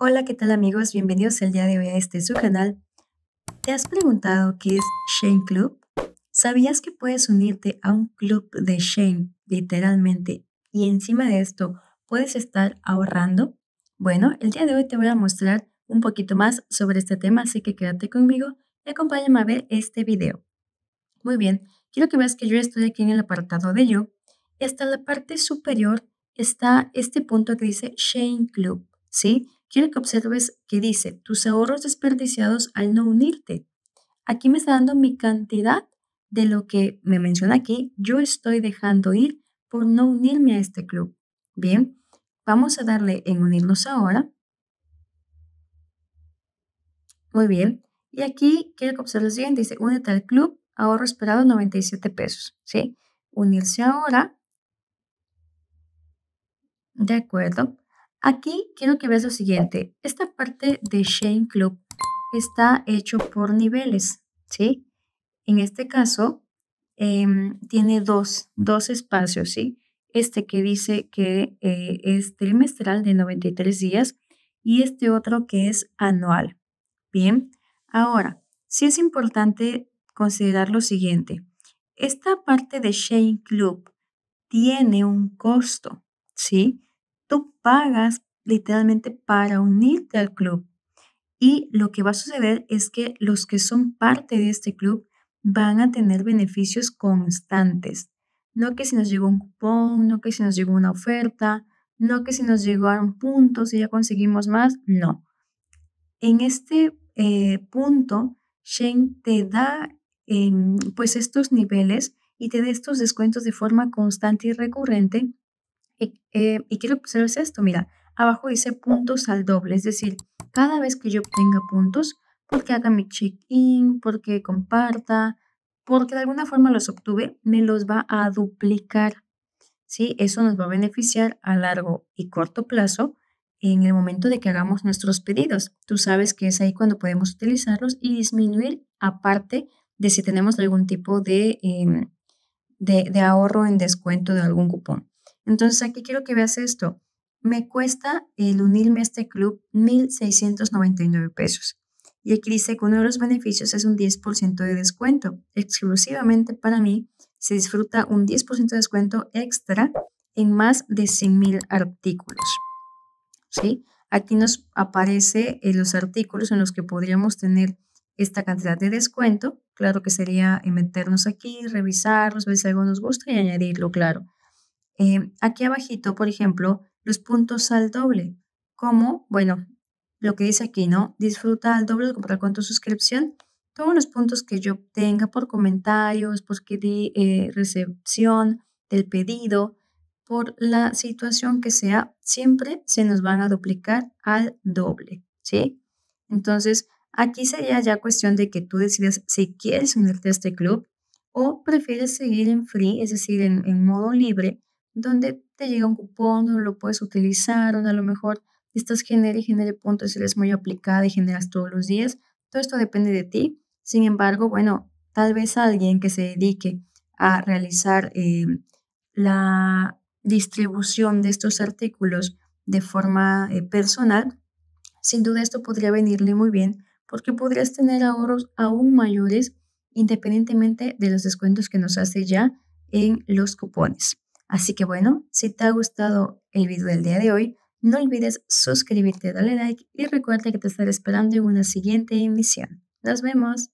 Hola, ¿qué tal amigos? Bienvenidos el día de hoy a este su canal. ¿Te has preguntado qué es Shane Club? ¿Sabías que puedes unirte a un club de Shane, literalmente, y encima de esto puedes estar ahorrando? Bueno, el día de hoy te voy a mostrar un poquito más sobre este tema, así que quédate conmigo y acompáñame a ver este video. Muy bien, quiero que veas que yo estoy aquí en el apartado de yo y hasta la parte superior está este punto que dice Shane Club, ¿sí? quiero que observes que dice tus ahorros desperdiciados al no unirte. Aquí me está dando mi cantidad de lo que me menciona aquí, yo estoy dejando ir por no unirme a este club. Bien, vamos a darle en unirnos ahora. Muy bien, y aquí quiero que observes lo siguiente, dice únete al club, ahorro esperado 97 pesos, ¿sí? Unirse ahora. De acuerdo. Aquí quiero que veas lo siguiente. Esta parte de Shane Club está hecho por niveles, ¿sí? En este caso, em, tiene dos, dos espacios, ¿sí? Este que dice que eh, es trimestral de 93 días y este otro que es anual. Bien, ahora, sí es importante considerar lo siguiente. Esta parte de Shane Club tiene un costo, ¿sí? tú pagas literalmente para unirte al club. Y lo que va a suceder es que los que son parte de este club van a tener beneficios constantes. No que si nos llegó un cupón, no que si nos llegó una oferta, no que si nos llegaron puntos y ya conseguimos más, no. En este eh, punto, Shen te da em, pues estos niveles y te da estos descuentos de forma constante y recurrente eh, y, quiero que esto, mira, abajo dice puntos al doble, es decir, cada vez que yo obtenga puntos, porque haga mi check-in, porque comparta, porque de alguna forma los obtuve, me los va a duplicar. ¿sí? Eso nos va a beneficiar a largo y corto plazo en el momento de que hagamos nuestros pedidos. Tú sabes que es ahí cuando podemos utilizarlos y disminuir aparte de si tenemos algún tipo de, em, de ahorro en descuento de algún cupón. Entonces aquí quiero que veas esto. Me cuesta el unirme a este club 1.699 pesos. Y aquí dice que uno de los beneficios es un 10% de descuento. Exclusivamente para mí se disfruta un 10% de descuento extra en más de 100.000 artículos. ¿Sí? Aquí nos aparece eh, los artículos en los que podríamos tener esta cantidad de descuento. Claro que sería eh, meternos aquí, revisarlos, ver si algo nos gusta y añadirlo, claro. Eh, aquí abajito, por ejemplo, los puntos al doble. Como, bueno, lo que dice aquí, ¿no? Disfruta al doble de comprar con tu suscripción. Todos los puntos que yo obtenga por comentarios, por eh, recepción del pedido, por la situación que sea, siempre se nos van a duplicar al doble, ¿sí? Entonces, aquí sería ya cuestión de que tú decidas si quieres unirte a este club o prefieres seguir en free, es decir, en, en modo libre, donde te llega un cupón, donde lo puedes utilizar, o a lo mejor estás genere y genere puntos eres muy aplicada y generas todos los días. Todo esto depende de ti. Sin embargo, bueno, tal vez alguien que se dedique a realizar eh, la distribución de estos artículos de forma eh, personal, sin duda esto podría venirle muy bien porque podrías tener ahorros aún mayores independientemente de los descuentos que nos hace ya en los cupones. Así que bueno, si te ha gustado el video del día de hoy, no olvides suscribirte, darle like y recuerda que te estaré esperando en una siguiente emisión. Nos vemos.